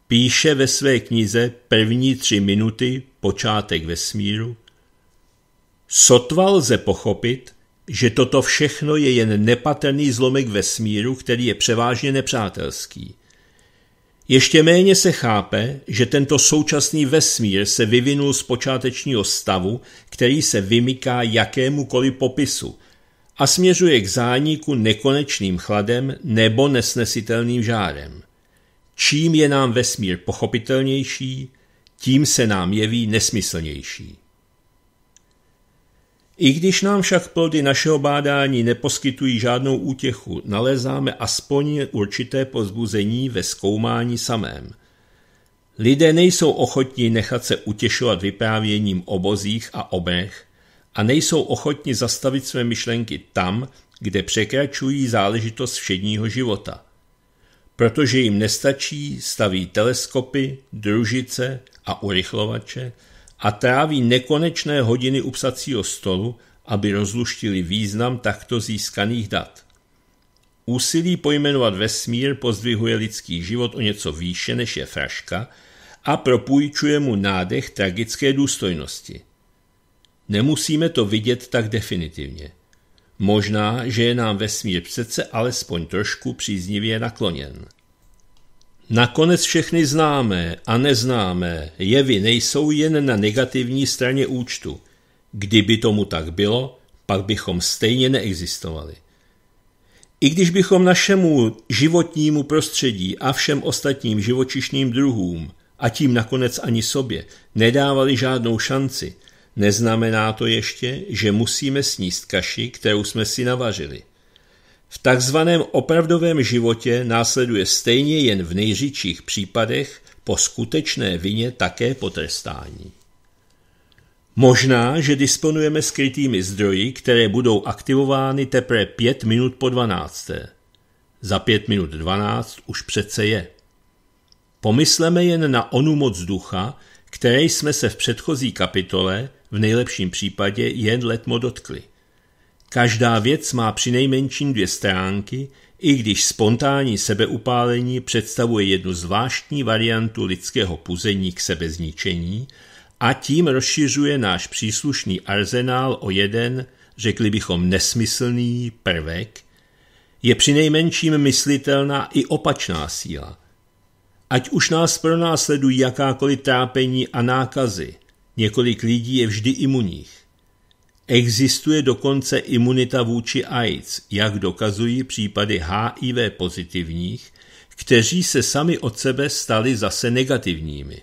Píše ve své knize První tři minuty počátek vesmíru Sotval lze pochopit, že toto všechno je jen nepatrný zlomek vesmíru, který je převážně nepřátelský. Ještě méně se chápe, že tento současný vesmír se vyvinul z počátečního stavu, který se vymyká jakémukoliv popisu a směřuje k zániku nekonečným chladem nebo nesnesitelným žárem. Čím je nám vesmír pochopitelnější, tím se nám jeví nesmyslnější. I když nám však plody našeho bádání neposkytují žádnou útěchu, nalézáme aspoň určité pozbuzení ve zkoumání samém. Lidé nejsou ochotní nechat se utěšovat vyprávěním o bozích a obech a nejsou ochotní zastavit své myšlenky tam, kde překračují záležitost všedního života. Protože jim nestačí, staví teleskopy, družice a urychlovače – a tráví nekonečné hodiny u psacího stolu, aby rozluštili význam takto získaných dat. Úsilí pojmenovat vesmír pozdvihuje lidský život o něco výše než je fraška a propůjčuje mu nádech tragické důstojnosti. Nemusíme to vidět tak definitivně. Možná, že je nám vesmír přece alespoň trošku příznivě nakloněn. Nakonec všechny známé a neznámé jevy nejsou jen na negativní straně účtu. Kdyby tomu tak bylo, pak bychom stejně neexistovali. I když bychom našemu životnímu prostředí a všem ostatním živočišným druhům, a tím nakonec ani sobě, nedávali žádnou šanci, neznamená to ještě, že musíme sníst kaši, kterou jsme si navařili – v takzvaném opravdovém životě následuje stejně jen v nejřičích případech po skutečné vině také potrestání. Možná, že disponujeme skrytými zdroji, které budou aktivovány teprve pět minut po 12. Za pět minut 12 už přece je. Pomysleme jen na onu moc ducha, které jsme se v předchozí kapitole, v nejlepším případě jen letmo dotkli – Každá věc má při nejmenším dvě stránky, i když spontánní sebeupálení představuje jednu zvláštní variantu lidského puzení k sebezničení a tím rozšiřuje náš příslušný arzenál o jeden, řekli bychom, nesmyslný prvek, je při nejmenším myslitelná i opačná síla. Ať už nás pronásledují jakákoliv trápení a nákazy, několik lidí je vždy imunních. Existuje dokonce imunita vůči AIDS, jak dokazují případy HIV pozitivních, kteří se sami od sebe stali zase negativními.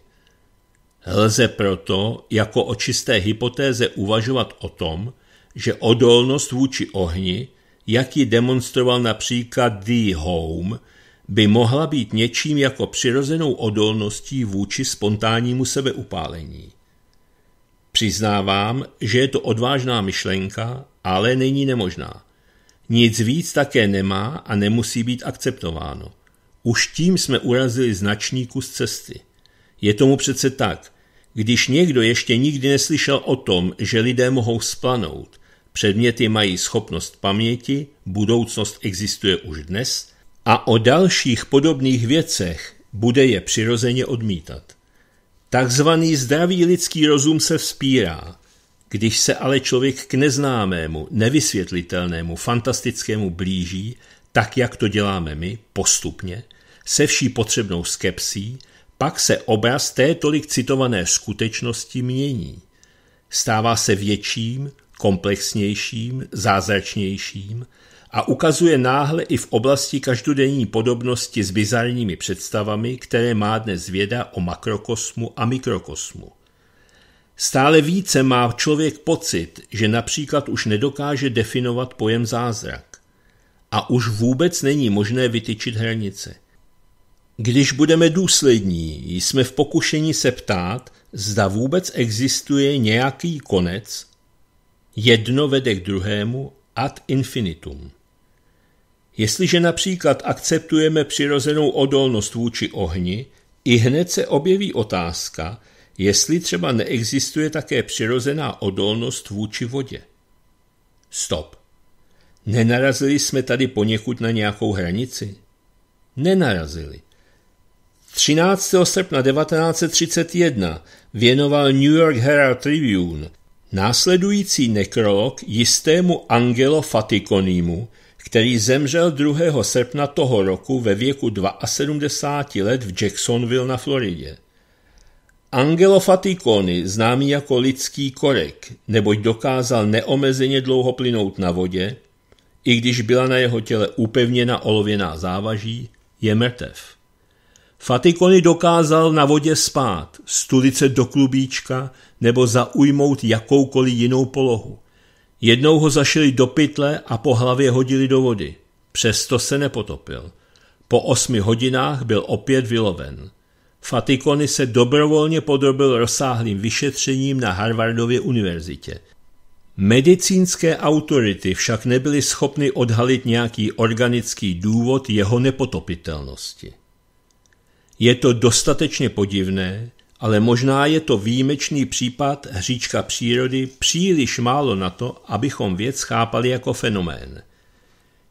Lze proto jako o čisté hypotéze uvažovat o tom, že odolnost vůči ohni, jak ji demonstroval například D. Home, by mohla být něčím jako přirozenou odolností vůči spontánnímu sebeupálení. Přiznávám, že je to odvážná myšlenka, ale není nemožná. Nic víc také nemá a nemusí být akceptováno. Už tím jsme urazili značný kus cesty. Je tomu přece tak. Když někdo ještě nikdy neslyšel o tom, že lidé mohou splanout, předměty mají schopnost paměti, budoucnost existuje už dnes a o dalších podobných věcech bude je přirozeně odmítat. Takzvaný zdravý lidský rozum se vzpírá, když se ale člověk k neznámému, nevysvětlitelnému, fantastickému blíží, tak jak to děláme my, postupně, se vší potřebnou skepsí, pak se obraz té tolik citované skutečnosti mění. Stává se větším, komplexnějším, zázračnějším, a ukazuje náhle i v oblasti každodenní podobnosti s bizarními představami, které má dnes věda o makrokosmu a mikrokosmu. Stále více má člověk pocit, že například už nedokáže definovat pojem zázrak. A už vůbec není možné vytyčit hranice. Když budeme důslední, jsme v pokušení se ptát, zda vůbec existuje nějaký konec, jedno vede k druhému ad infinitum. Jestliže například akceptujeme přirozenou odolnost vůči ohni, i hned se objeví otázka, jestli třeba neexistuje také přirozená odolnost vůči vodě. Stop. Nenarazili jsme tady poněkud na nějakou hranici? Nenarazili. 13. srpna 1931 věnoval New York Herald Tribune následující nekrolog jistému Angelo Fatikonimu, který zemřel 2. srpna toho roku ve věku 72 let v Jacksonville na Floridě. Angelo Faticoni, známý jako lidský korek, neboť dokázal neomezeně dlouho plynout na vodě, i když byla na jeho těle upevněna olověná závaží, je mrtev. Fatikony dokázal na vodě spát, stulit se do klubíčka nebo zaujmout jakoukoliv jinou polohu. Jednou ho zašili do pytle a po hlavě hodili do vody. Přesto se nepotopil. Po osmi hodinách byl opět vyloven. Fatikony se dobrovolně podrobil rozsáhlým vyšetřením na Harvardově univerzitě. Medicínské autority však nebyly schopny odhalit nějaký organický důvod jeho nepotopitelnosti. Je to dostatečně podivné, ale možná je to výjimečný případ hříčka přírody příliš málo na to, abychom věc chápali jako fenomén.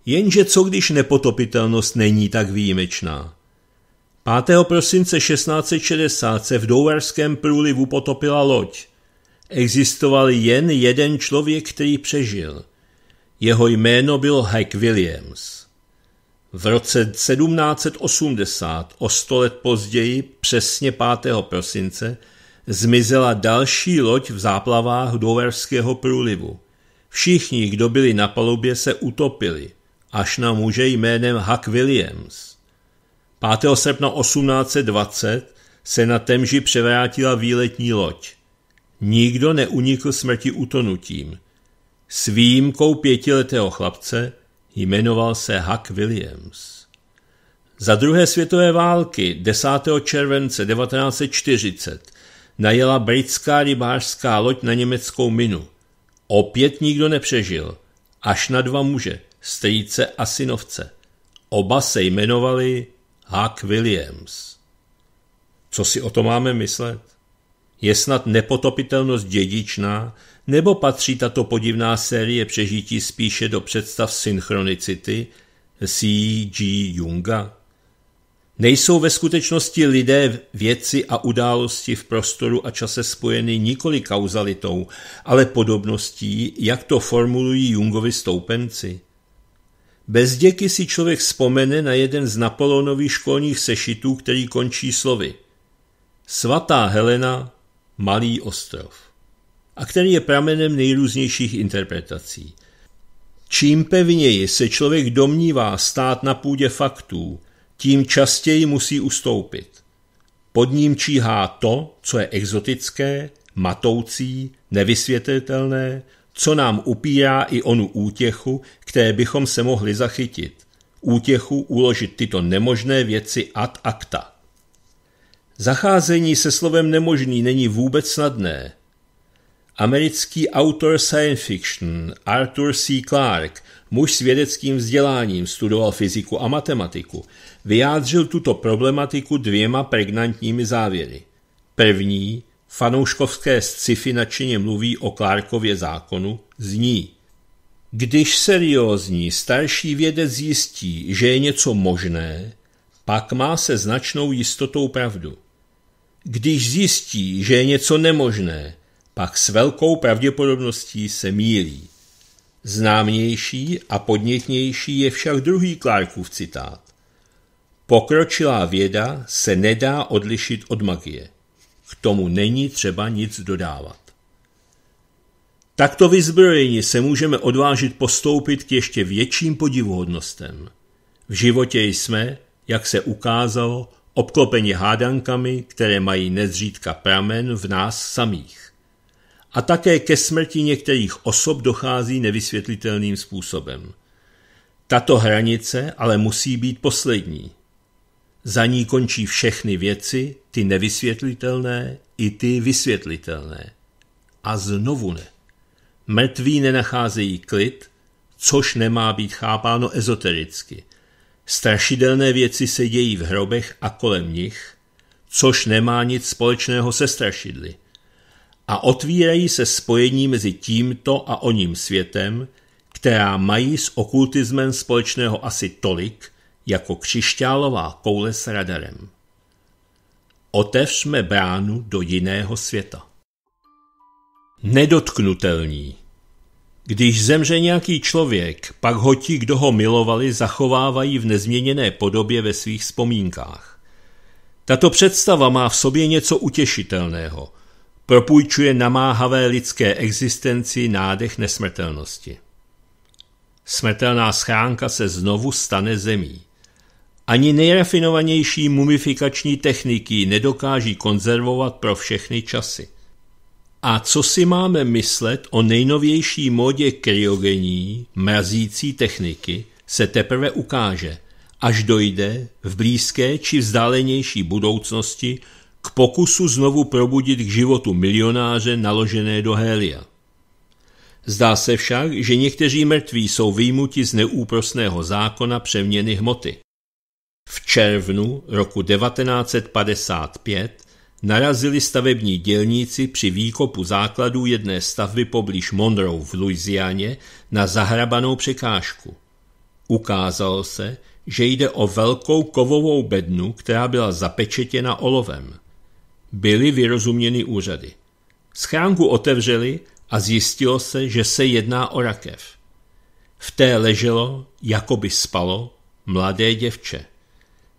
Jenže co když nepotopitelnost není tak výjimečná? 5. prosince 1660 se v Douverském průlivu potopila loď. Existoval jen jeden člověk, který přežil. Jeho jméno bylo Hack Williams. V roce 1780, o sto let později, přesně 5. prosince, zmizela další loď v záplavách Doverského průlivu. Všichni, kdo byli na palubě, se utopili, až na muže jménem Huck Williams. 5. srpna 1820 se na Temži převrátila výletní loď. Nikdo neunikl smrti utonutím. S výjimkou pětiletého chlapce – Jmenoval se Huck Williams. Za druhé světové války 10. července 1940 najela britská rybářská loď na německou minu. Opět nikdo nepřežil, až na dva muže, strýce a synovce. Oba se jmenovali Huck Williams. Co si o to máme myslet? Je snad nepotopitelnost dědičná, nebo patří tato podivná série přežití spíše do představ synchronicity C.G. Junga? Nejsou ve skutečnosti lidé, věci a události v prostoru a čase spojeny nikoli kauzalitou, ale podobností, jak to formulují Jungovi stoupenci. Bez děky si člověk vzpomene na jeden z Napoleonových školních sešitů, který končí slovy. Svatá Helena, Malý ostrov a který je pramenem nejrůznějších interpretací. Čím pevněji se člověk domnívá stát na půdě faktů, tím častěji musí ustoupit. Pod ním číhá to, co je exotické, matoucí, nevysvětlitelné, co nám upírá i onu útěchu, které bychom se mohli zachytit. Útěchu uložit tyto nemožné věci ad acta. Zacházení se slovem nemožný není vůbec snadné. Americký autor science fiction Arthur C. Clarke, muž s vědeckým vzděláním, studoval fyziku a matematiku, vyjádřil tuto problematiku dvěma pregnantními závěry. První, fanouškovské sci-fi nadšeně mluví o Clarkově zákonu, zní Když seriózní starší vědec zjistí, že je něco možné, pak má se značnou jistotou pravdu. Když zjistí, že je něco nemožné, pak s velkou pravděpodobností se mílí. Známější a podnětnější je však druhý Clarkův citát. Pokročilá věda se nedá odlišit od magie. K tomu není třeba nic dodávat. Takto vyzbrojeni se můžeme odvážit postoupit k ještě větším podivuhodnostem. V životě jsme, jak se ukázalo, obklopeni hádankami, které mají nezřídka pramen v nás samých. A také ke smrti některých osob dochází nevysvětlitelným způsobem. Tato hranice ale musí být poslední. Za ní končí všechny věci, ty nevysvětlitelné i ty vysvětlitelné. A znovu ne. Mrtví nenacházejí klid, což nemá být chápáno ezotericky – Strašidelné věci se dějí v hrobech a kolem nich, což nemá nic společného se strašidly. A otvírají se spojení mezi tímto a oním světem, která mají s okultismem společného asi tolik, jako křišťálová koule s radarem. Otevřme bránu do jiného světa. Nedotknutelní když zemře nějaký člověk, pak ho ti, kdo ho milovali, zachovávají v nezměněné podobě ve svých vzpomínkách. Tato představa má v sobě něco utěšitelného. Propůjčuje namáhavé lidské existenci nádech nesmrtelnosti. Smrtelná schránka se znovu stane zemí. Ani nejrafinovanější mumifikační techniky nedokáží konzervovat pro všechny časy – a co si máme myslet o nejnovější modě kryogení, mrazící techniky, se teprve ukáže, až dojde v blízké či vzdálenější budoucnosti k pokusu znovu probudit k životu milionáře naložené do Helia. Zdá se však, že někteří mrtví jsou výjimuti z neúprosného zákona přeměny hmoty. V červnu roku 1955 narazili stavební dělníci při výkopu základů jedné stavby poblíž Monroe v Louisianě na zahrabanou překážku. Ukázalo se, že jde o velkou kovovou bednu, která byla zapečetěna olovem. Byly vyrozuměny úřady. Schránku otevřeli a zjistilo se, že se jedná o rakev. V té leželo, jako by spalo, mladé děvče.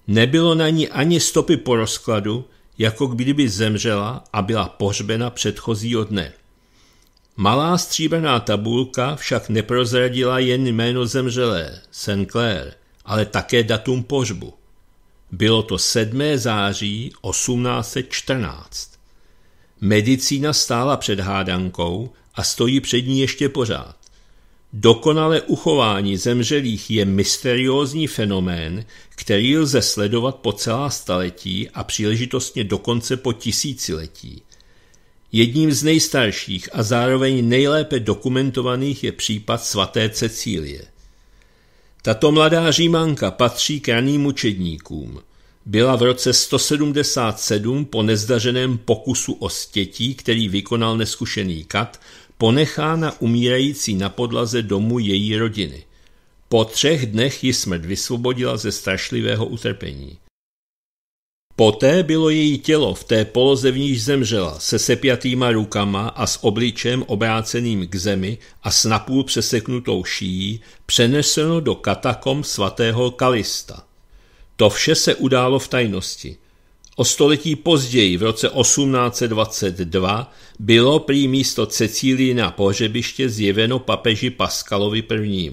Nebylo na ní ani stopy po rozkladu, jako kdyby zemřela a byla pohřbena předchozího dne. Malá stříbrná tabulka však neprozradila jen jméno zemřelé, St. Clair, ale také datum pohřbu. Bylo to 7. září 1814. Medicína stála před hádankou a stojí před ní ještě pořád. Dokonale uchování zemřelých je mysteriózní fenomén, který lze sledovat po celá staletí a příležitostně dokonce po tisíciletí. Jedním z nejstarších a zároveň nejlépe dokumentovaných je případ svaté Cecílie. Tato mladá římanka patří k raným učedníkům. Byla v roce 177 po nezdařeném pokusu o stětí, který vykonal neskušený kat, ponechána umírající na podlaze domu její rodiny. Po třech dnech ji smrt vysvobodila ze strašlivého utrpení. Poté bylo její tělo v té poloze, v níž zemřela, se sepjatýma rukama a s obličem obráceným k zemi a s napůl přeseknutou šíjí přeneseno do katakom svatého Kalista. To vše se událo v tajnosti. O století později, v roce 1822, bylo prý místo Cecílii na pohřebiště zjeveno papeži Paskalovi I.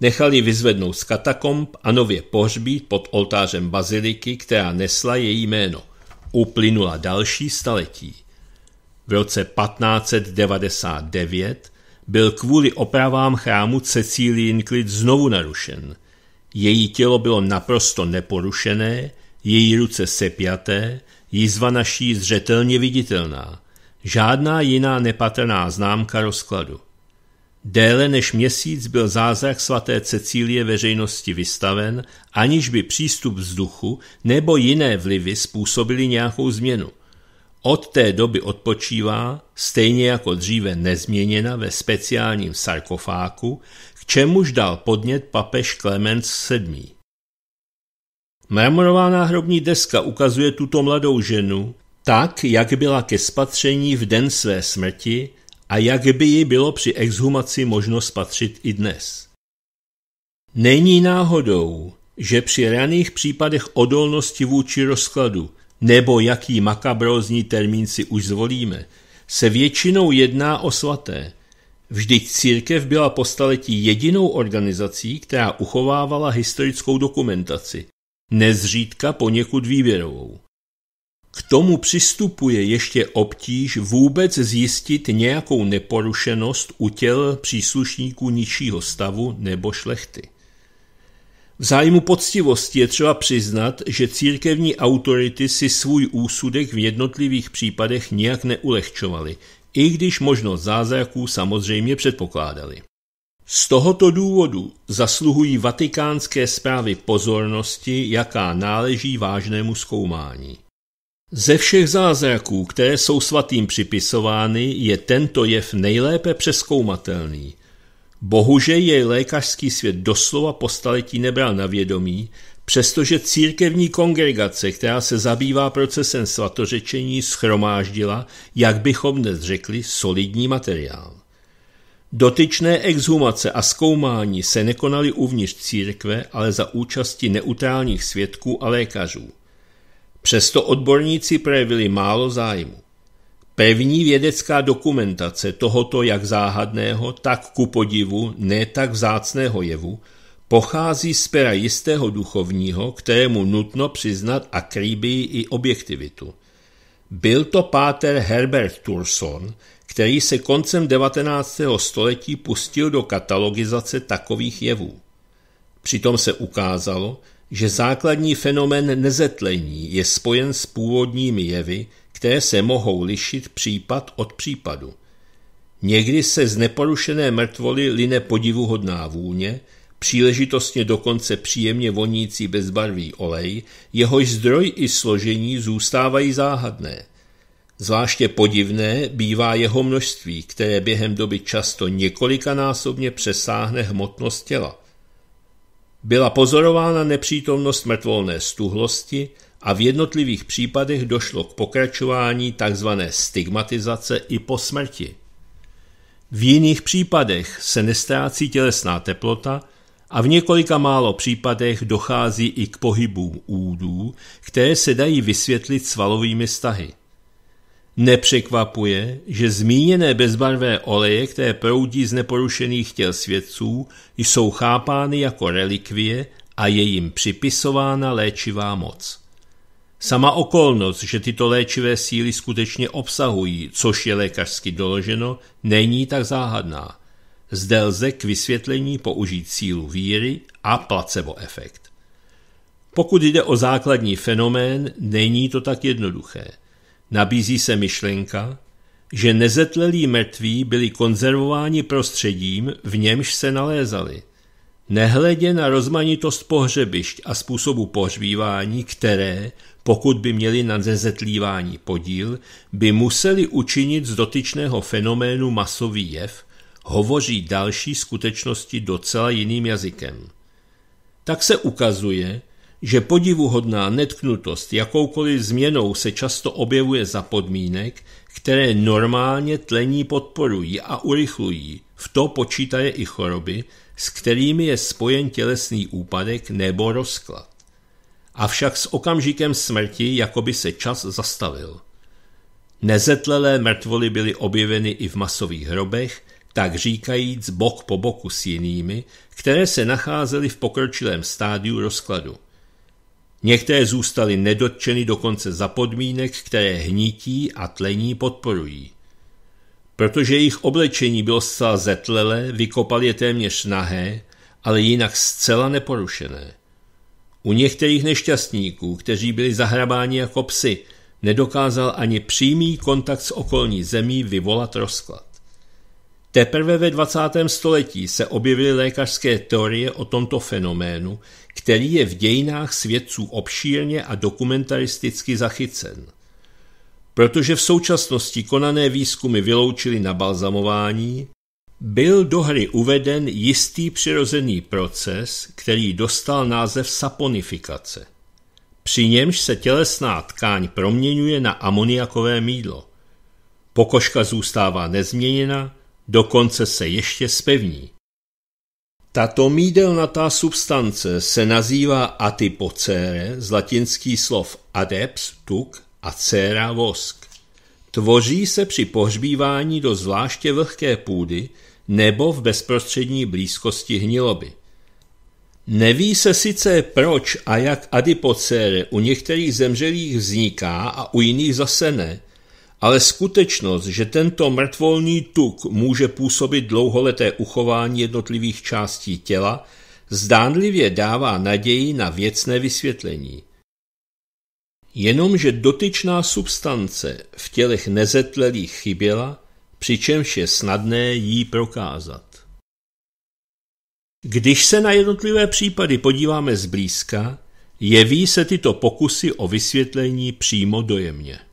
Nechali vyzvednout z katakomb a nově pohřbít pod oltářem baziliky, která nesla její jméno. Uplynula další staletí. V roce 1599 byl kvůli opravám chrámu Cecílii klid znovu narušen. Její tělo bylo naprosto neporušené, její ruce sepjaté, jizva naší zřetelně viditelná, žádná jiná nepatrná známka rozkladu. Déle než měsíc byl zázrak svaté Cecílie veřejnosti vystaven, aniž by přístup vzduchu nebo jiné vlivy způsobili nějakou změnu. Od té doby odpočívá, stejně jako dříve nezměněna ve speciálním sarkofáku, k čemuž dal podnět papež Klemens VII. Mramorovaná hrobní deska ukazuje tuto mladou ženu tak, jak byla ke spatření v den své smrti a jak by ji bylo při exhumaci možno spatřit i dnes. Není náhodou, že při raných případech odolnosti vůči rozkladu, nebo jaký makabrozní termín si už zvolíme, se většinou jedná o svaté. Vždyť církev byla po staletí jedinou organizací, která uchovávala historickou dokumentaci, nezřídka poněkud výběrovou. K tomu přistupuje ještě obtíž vůbec zjistit nějakou neporušenost u těl příslušníků ničího stavu nebo šlechty. V zájmu poctivosti je třeba přiznat, že církevní autority si svůj úsudek v jednotlivých případech nijak neulehčovaly, i když možnost zázraků samozřejmě předpokládali. Z tohoto důvodu zasluhují vatikánské zprávy pozornosti, jaká náleží vážnému zkoumání. Ze všech zázraků, které jsou svatým připisovány, je tento jev nejlépe přeskoumatelný. Bohužel jej lékařský svět doslova po staletí nebral na vědomí, přestože církevní kongregace, která se zabývá procesem svatořečení, schromáždila, jak bychom dnes řekli, solidní materiál. Dotyčné exhumace a zkoumání se nekonaly uvnitř církve, ale za účasti neutrálních svědků a lékařů. Přesto odborníci projevili málo zájmu. Pevní vědecká dokumentace tohoto jak záhadného, tak ku podivu, ne tak vzácného jevu, pochází z pera jistého duchovního, kterému nutno přiznat a krýbí i objektivitu. Byl to páter Herbert Turson, který se koncem 19. století pustil do katalogizace takových jevů. Přitom se ukázalo, že základní fenomén nezetlení je spojen s původními jevy, které se mohou lišit případ od případu. Někdy se z neporušené mrtvoly line podivuhodná vůně, příležitostně dokonce příjemně vonící bezbarvý olej, jehož zdroj i složení zůstávají záhadné – Zvláště podivné bývá jeho množství, které během doby často několikanásobně přesáhne hmotnost těla. Byla pozorována nepřítomnost mrtvolné stuhlosti a v jednotlivých případech došlo k pokračování tzv. stigmatizace i po smrti. V jiných případech se nestrácí tělesná teplota a v několika málo případech dochází i k pohybům údů, které se dají vysvětlit svalovými stahy. Nepřekvapuje, že zmíněné bezbarvé oleje, které proudí z neporušených těl svědců, jsou chápány jako relikvie a je jim připisována léčivá moc. Sama okolnost, že tyto léčivé síly skutečně obsahují, což je lékařsky doloženo, není tak záhadná. Zde lze k vysvětlení použít sílu víry a placebo efekt. Pokud jde o základní fenomén, není to tak jednoduché – Nabízí se myšlenka, že nezetlelí mrtví byli konzervováni prostředím, v němž se nalézali, nehledě na rozmanitost pohřebišť a způsobu pohřbívání, které, pokud by měli na nezetlívání podíl, by museli učinit z dotyčného fenoménu masový jev, hovoří další skutečnosti docela jiným jazykem. Tak se ukazuje, že podivuhodná netknutost jakoukoliv změnou se často objevuje za podmínek, které normálně tlení podporují a urychlují, v to počítaje i choroby, s kterými je spojen tělesný úpadek nebo rozklad. Avšak s okamžikem smrti jakoby se čas zastavil. Nezetlelé mrtvoly byly objeveny i v masových hrobech, tak říkajíc bok po boku s jinými, které se nacházely v pokročilém stádiu rozkladu. Některé zůstaly nedotčeny dokonce za podmínek, které hnítí a tlení podporují. Protože jejich oblečení bylo zcela zetlelé, vykopal je téměř nahé, ale jinak zcela neporušené. U některých nešťastníků, kteří byli zahrabáni jako psy, nedokázal ani přímý kontakt s okolní zemí vyvolat rozklad. Teprve ve 20. století se objevily lékařské teorie o tomto fenoménu, který je v dějinách svědců obšírně a dokumentaristicky zachycen. Protože v současnosti konané výzkumy vyloučily nabalzamování, byl do hry uveden jistý přirozený proces, který dostal název saponifikace. Při němž se tělesná tkáň proměňuje na amoniakové mídlo. Pokožka zůstává nezměněna, dokonce se ještě spevní. Tato mídelnatá substance se nazývá atipocere z latinský slov adeps, tuk a cera, vosk. Tvoří se při pohřbívání do zvláště vlhké půdy nebo v bezprostřední blízkosti hniloby. Neví se sice proč a jak adipocere u některých zemřelých vzniká a u jiných zase ne, ale skutečnost, že tento mrtvolný tuk může působit dlouholeté uchování jednotlivých částí těla, zdánlivě dává naději na věcné vysvětlení. Jenomže dotyčná substance v tělech nezetlelých chyběla, přičemž je snadné jí prokázat. Když se na jednotlivé případy podíváme zblízka, jeví se tyto pokusy o vysvětlení přímo dojemně.